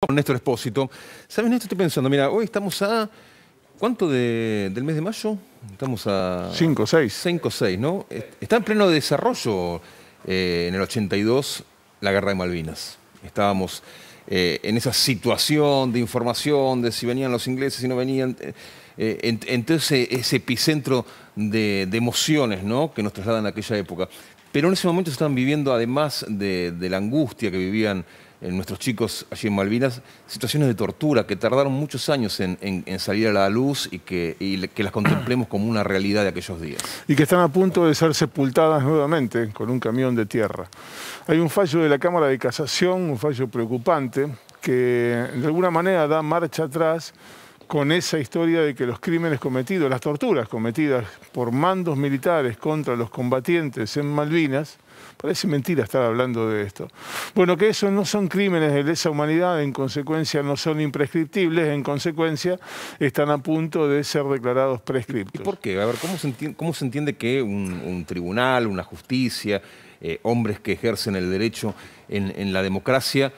con Néstor Espósito. ¿sabes Néstor? Estoy pensando, mira, hoy estamos a... ¿Cuánto del mes de mayo? Estamos a... 5, 6. 5, 6, ¿no? Está en pleno desarrollo eh, en el 82 la guerra de Malvinas. Estábamos eh, en esa situación de información, de si venían los ingleses, si no venían... Eh, entonces ese epicentro de, emociones, ¿no? Que nos trasladan a aquella época. Pero en ese momento se estaban viviendo, además de la angustia que vivían en eh, nuestros chicos allí en Malvinas, situaciones de tortura que tardaron muchos años en, salir a la luz y que, y que las contemplemos como una realidad de aquellos días. Y que están a punto de ser sepultadas nuevamente con un camión de tierra. Hay un fallo de la Cámara de Casación, un fallo preocupante, que de alguna manera da marcha atrás con esa historia de que los crímenes cometidos, las torturas cometidas por mandos militares contra los combatientes en Malvinas, parece mentira estar hablando de esto. Bueno, que esos no son crímenes de lesa humanidad, en consecuencia no son imprescriptibles, en consecuencia están a punto de ser declarados prescriptos. ¿Y por qué? A ver, ¿cómo se entiende, cómo se entiende que un, tribunal, una justicia, eh, hombres que ejercen el derecho en la democracia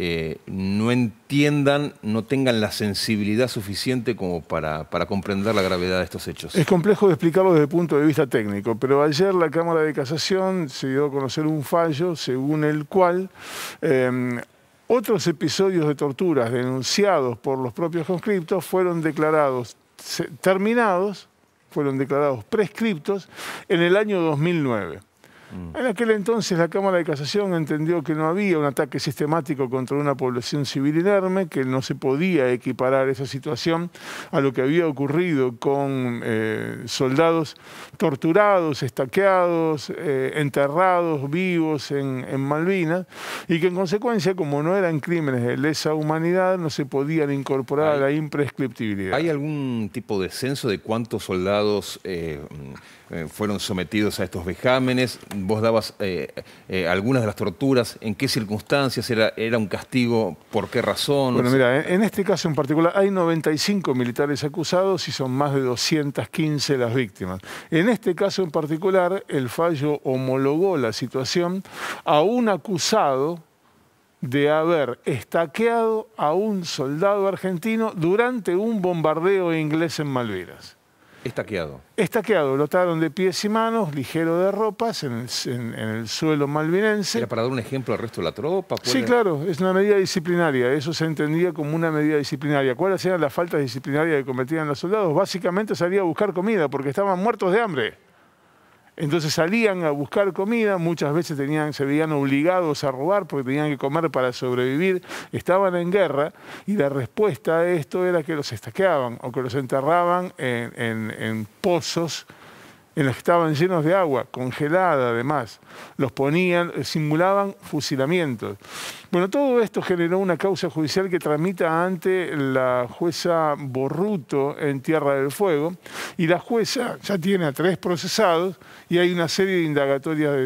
eh, no entiendan, no tengan la sensibilidad suficiente como para, comprender la gravedad de estos hechos. Es complejo de explicarlo desde el punto de vista técnico, pero ayer la Cámara de Casación se dio a conocer un fallo según el cual... Em, otros episodios de torturas denunciados por los propios conscriptos fueron declarados terminados, fueron declarados prescriptos en el año 2009. En aquel entonces la Cámara de Casación entendió que no había un ataque sistemático contra una población civil inerme, que no se podía equiparar esa situación a lo que había ocurrido con eh, soldados torturados, estaqueados, eh, enterrados vivos en, Malvinas, y que en consecuencia, como no eran crímenes de lesa humanidad, no se podían incorporar a la imprescriptibilidad. ¿Hay algún tipo de censo de cuántos soldados eh, mm, fueron sometidos a estos vejámenes? vos dabas eh, eh, algunas de las torturas, en qué circunstancias, era, un castigo, por qué razón. Bueno, mira, en, este caso en particular hay 95 militares acusados y son más de 215 las víctimas. En este caso en particular, el fallo homologó la situación a un acusado de haber estaqueado a un soldado argentino durante un bombardeo inglés en Malvinas. Estaqueado. Estaqueado, lo de pies y manos, ligero de ropas, en el, suelo malvinense. ¿Era para dar un ejemplo al resto de la tropa? Sí, claro, es una medida disciplinaria, eso se entendía como una medida disciplinaria. ¿Cuáles eran las faltas disciplinarias que cometían los soldados? Básicamente salía a buscar comida porque estaban muertos de hambre. Entonces salían a buscar comida, muchas veces tenían, se veían obligados a robar porque tenían que comer para sobrevivir, estaban en guerra y la respuesta a esto era que los estaqueaban o que los enterraban en, en pozos en las que estaban llenos de agua, congelada además. Los ponían, simulaban fusilamientos. Bueno, todo esto generó una causa judicial que tramita ante la jueza Borruto en Tierra del Fuego y la jueza ya tiene a tres procesados y hay una serie de indagatorias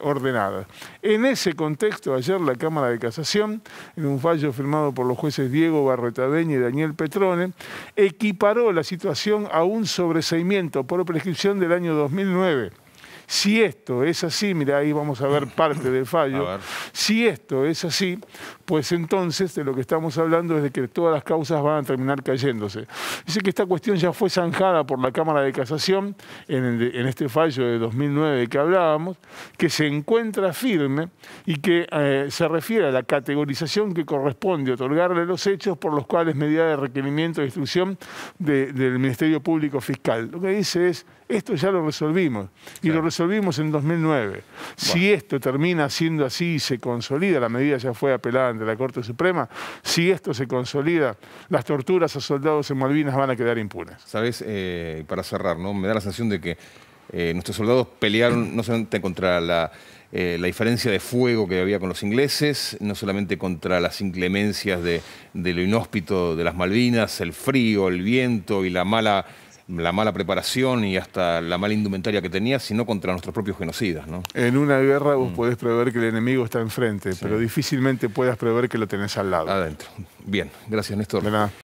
ordenadas. En ese contexto, ayer la Cámara de Casación, en un fallo firmado por los jueces Diego Barretadeña y Daniel Petrone, equiparó la situación a un sobreseimiento por prescripción del año 2009 si esto es así, mira, ahí vamos a ver parte del fallo, si esto es así, pues entonces de lo que estamos hablando es de que todas las causas van a terminar cayéndose. Dice que esta cuestión ya fue zanjada por la Cámara de Casación en, este fallo de 2009 de que hablábamos, que se encuentra firme y que eh, se refiere a la categorización que corresponde otorgarle los hechos por los cuales medida de requerimiento e de instrucción del Ministerio Público Fiscal. Lo que dice es, esto ya lo resolvimos. Y lo resolvimos resolvimos en 2009. Si esto termina siendo así y se consolida, la medida ya fue apelada ante la Corte Suprema, si esto se consolida, las torturas a soldados en Malvinas van a quedar impunes. Sabes, eh, para cerrar, ¿no? me da la sensación de que eh, nuestros soldados pelearon no solamente contra eh, la, diferencia de fuego que había con los ingleses, no solamente contra las inclemencias de lo inhóspito de las Malvinas, el frío, el viento y la mala la mala preparación y hasta la mala indumentaria que tenía, sino contra nuestros propios genocidas. ¿no? En una guerra vos mm. podés prever que el enemigo está enfrente, pero difícilmente puedas prever que lo tenés al lado. Adentro. Bien, gracias Néstor. De